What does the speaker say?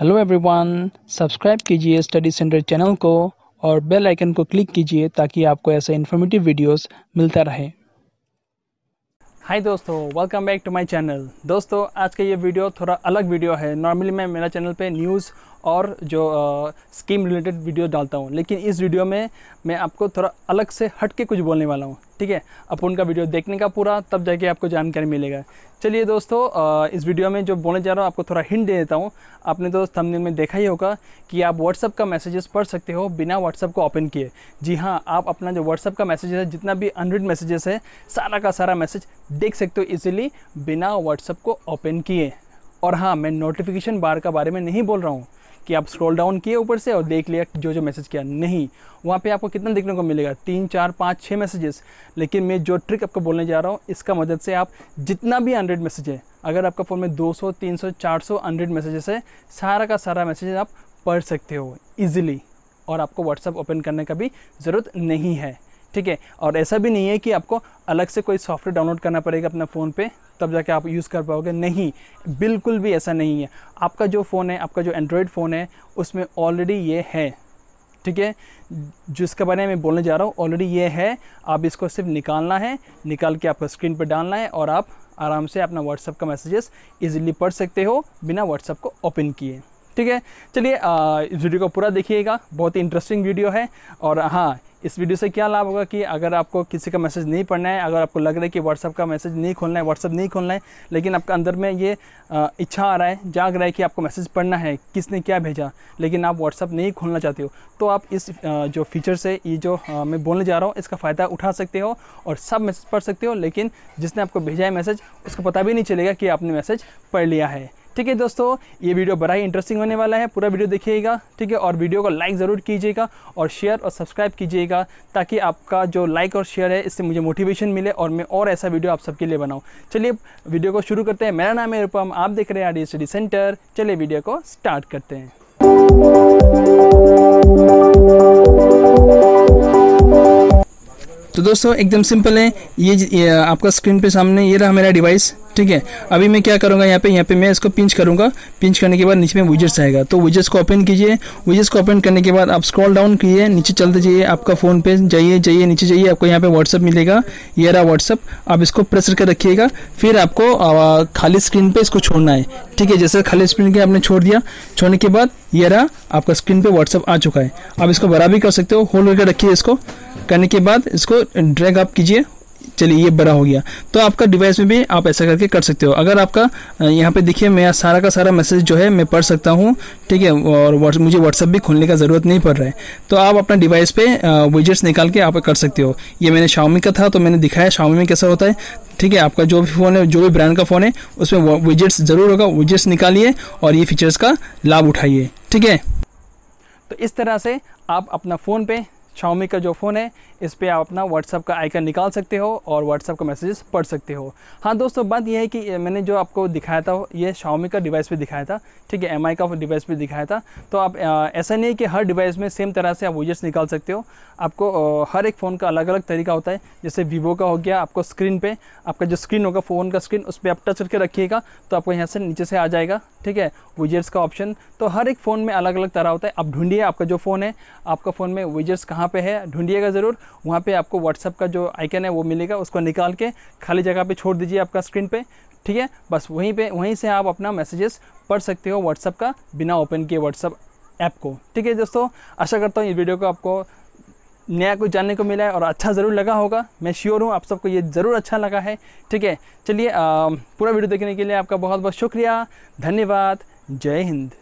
hello everyone subscribe कीजिए study center channel को और बेल आइकन को क्लिक कीजिए ताकि आपको ऐसे इन्फॉर्मेटिव वीडियोस मिलता रहे हाय दोस्तों welcome back to my channel दोस्तों आज का ये वीडियो थोड़ा अलग वीडियो है नॉर्मली मैं मेरा चैनल पे न्यूज़ और जो स्कीम रिलेटेड वीडियो डालता हूँ लेकिन इस वीडियो में मैं आपको थोड़ा अलग से हट के कुछ बोलने वाला हूँ ठीक है अपन उनका वीडियो देखने का पूरा तब जाके आपको जानकारी मिलेगा चलिए दोस्तों इस वीडियो में जो बोलने जा रहा हूँ आपको थोड़ा हिंट दे देता हूँ आपने तो थंबनेल में देखा ही होगा कि आप व्हाट्सअप का मैसेजेस पढ़ सकते हो बिना व्हाट्सअप को ओपन किए जी हाँ आप अपना जो व्हाट्सअप का मैसेजेस है जितना भी अनरिड मैसेजेस है सारा का सारा मैसेज देख सकते हो इजीली बिना व्हाट्सअप को ओपन किए और हाँ मैं नोटिफिकेशन बार का बारे में नहीं बोल रहा हूँ कि आप स्क्रॉल डाउन किए ऊपर से और देख लिया जो जो मैसेज किया नहीं वहाँ पे आपको कितना देखने को मिलेगा तीन चार पाँच छः मैसेजेस लेकिन मैं जो ट्रिक आपको बोलने जा रहा हूँ इसका मदद से आप जितना भी हंड्रेड मैसेज है अगर आपका फ़ोन में 200, 300, 400, हंड्रेड मैसेजेस है सारा का सारा मैसेज आप पढ़ सकते हो ईजिली और आपको व्हाट्सअप ओपन करने का भी ज़रूरत नहीं है ठीक है और ऐसा भी नहीं है कि आपको अलग से कोई सॉफ्टवेयर डाउनलोड करना पड़ेगा अपना फ़ोन पे तब जाके आप यूज़ कर पाओगे नहीं बिल्कुल भी ऐसा नहीं है आपका जो फ़ोन है आपका जो एंड्रॉयड फ़ोन है उसमें ऑलरेडी ये है ठीक है जिसके बारे में बोलने जा रहा हूँ ऑलरेडी ये है आप इसको सिर्फ निकालना है निकाल के आपको स्क्रीन पर डालना है और आप आराम से अपना व्हाट्सअप का मैसेजेस ईजिली पढ़ सकते हो बिना व्हाट्सअप को ओपन किए ठीक है चलिए इस वीडियो को पूरा देखिएगा बहुत ही इंटरेस्टिंग वीडियो है और हाँ इस वीडियो से क्या लाभ होगा कि अगर आपको किसी का मैसेज नहीं पढ़ना है अगर आपको लग रहा है कि व्हाट्सअप का मैसेज नहीं खोलना है व्हाट्सअप नहीं खोलना है लेकिन आपका अंदर में ये इच्छा आ रहा है जाग रहा है कि आपको मैसेज पढ़ना है किसने क्या भेजा लेकिन आप व्हाट्सअप नहीं खोलना चाहते हो तो आप इस जो फीचर से ये जो मैं बोलने जा रहा हूँ इसका फ़ायदा उठा सकते हो और सब मैसेज पढ़ सकते हो लेकिन जिसने आपको भेजा है मैसेज उसको पता भी नहीं चलेगा कि आपने मैसेज पढ़ लिया है ठीक है दोस्तों ये वीडियो बड़ा ही इंटरेस्टिंग होने वाला है पूरा वीडियो देखिएगा ठीक है और वीडियो को लाइक ज़रूर कीजिएगा और शेयर और सब्सक्राइब कीजिएगा ताकि आपका जो लाइक और शेयर है इससे मुझे मोटिवेशन मिले और मैं और ऐसा वीडियो आप सबके लिए बनाऊँ चलिए वीडियो को शुरू करते हैं मेरा नाम है रूपम आप देख रहे हैं आर स्टडी सेंटर चलिए वीडियो को स्टार्ट करते हैं तो दोस्तों एकदम सिंपल है ये, ये आपका स्क्रीन पे सामने ये रहा मेरा डिवाइस ठीक है अभी मैं क्या करूँगा यहाँ पे यहाँ पे मैं इसको पिंच करूँगा पिंच करने के बाद नीचे में विजेट्स आएगा तो विजेट्स को ओपन कीजिए विजेट्स को ओपन करने के बाद आप स्क्रॉल डाउन कीजिए नीचे चलते जाइए आपका फ़ोन पे जाइए जाइए नीचे जाइए आपको यहाँ पे व्हाट्सअप मिलेगा ये रहा व्हाट्सअप आप इसको प्रेस करके रखिएगा फिर आपको खाली स्क्रीन पर इसको छोड़ना है ठीक है जैसे खाली स्क्रीन के आपने छोड़ दिया छोड़ने के बाद ये रहा आपका स्क्रीन पर व्हाट्सअप आ चुका है आप इसको बड़ा भी कर सकते हो होल्ड करके रखिए इसको करने के बाद इसको ड्रैग आप कीजिए चलिए ये बड़ा हो गया तो आपका डिवाइस में भी आप ऐसा करके कर सकते हो अगर आपका यहाँ पे देखिए मैं सारा का सारा मैसेज जो है मैं पढ़ सकता हूँ ठीक है और वाट्स मुझे व्हाट्सअप भी खोलने का ज़रूरत नहीं पड़ रहा है तो आप अपना डिवाइस पे विजिट्स निकाल के आप कर सकते हो ये मैंने शाओमी का था तो मैंने दिखाया शाओमी में कैसा होता है ठीक है आपका जो भी फ़ोन है जो भी ब्रांड का फ़ोन है उसमें विजिट्स ज़रूर होगा विजिट्स निकालिए और ये फीचर्स का लाभ उठाइए ठीक है तो इस तरह से आप अपना फ़ोन पे शाओमी का जो फ़ोन है इस पर आप अपना व्हाट्सअप का आइकन निकाल सकते हो और व्हाट्सअप का मैसेजेस पढ़ सकते हो हाँ दोस्तों बात यह है कि मैंने जो आपको दिखाया था ये शाओमी का डिवाइस भी दिखाया था ठीक है एम का डिवाइस भी दिखाया था तो आप ऐसा नहीं है कि हर डिवाइस में सेम तरह से आप विजेट्स निकाल सकते हो आपको हर एक फ़ोन का अलग अलग तरीका होता है जैसे वीवो का हो गया आपको स्क्रीन पर आपका जो स्क्रीन होगा फ़ोन का स्क्रीन उस पर आप टच करके रखिएगा तो आपको यहाँ से नीचे से आ जाएगा ठीक है विजेट्स का ऑप्शन तो हर एक फ़ोन में अलग अलग तरह होता है आप ढूंढिए आपका जो फ़ोन है आपका फ़ोन में विजेट्स कहाँ कहाँ पे है ढूंढिएगा ज़रूर वहाँ पे आपको व्हाट्सअप का जो आइकन है वो मिलेगा उसको निकाल के खाली जगह पे छोड़ दीजिए आपका स्क्रीन पे ठीक है बस वहीं पे वहीं से आप अपना मैसेजेस पढ़ सकते हो व्हाट्सअप का बिना ओपन किए व्हाट्सअप ऐप को ठीक है दोस्तों आशा करता हूँ इस वीडियो को आपको नया कुछ जानने को मिला है और अच्छा ज़रूर लगा होगा मैं श्योर हूँ आप सबको ये ज़रूर अच्छा लगा है ठीक है चलिए पूरा वीडियो देखने के लिए आपका बहुत बहुत शुक्रिया धन्यवाद जय हिंद